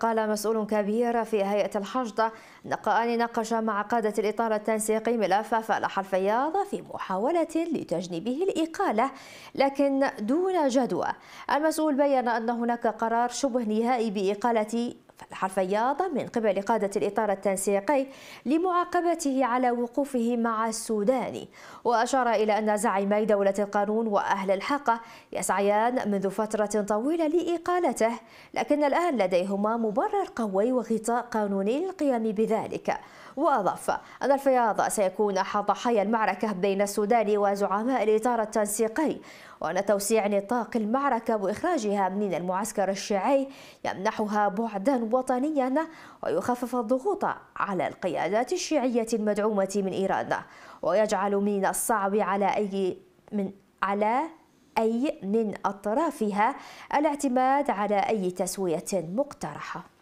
قال مسؤول كبير في هيئة الحشد أن ناقش مع قادة الإطار التنسيقي ملف فلاح الفياض في محاولة لتجنيبه الإقالة لكن دون جدوى المسؤول بيّن أن هناك قرار شبه نهائي بإقالة الحرف ياض من قبل قادة الإطار التنسيقي لمعاقبته على وقوفه مع السوداني وأشار إلى أن زعيمي دولة القانون وأهل الحق يسعيان منذ فترة طويلة لإقالته لكن الآن لديهما مبرر قوي وغطاء قانوني للقيام بذلك وأضاف أن الفياض سيكون أحد ضحايا المعركة بين السودان وزعماء الإطار التنسيقي وأن توسيع نطاق المعركة وإخراجها من المعسكر الشيعي يمنحها بعدا وطنيا ويخفف الضغوط على القيادات الشيعية المدعومة من إيران ويجعل من الصعب على أي من على أي من أطرافها الاعتماد على أي تسوية مقترحة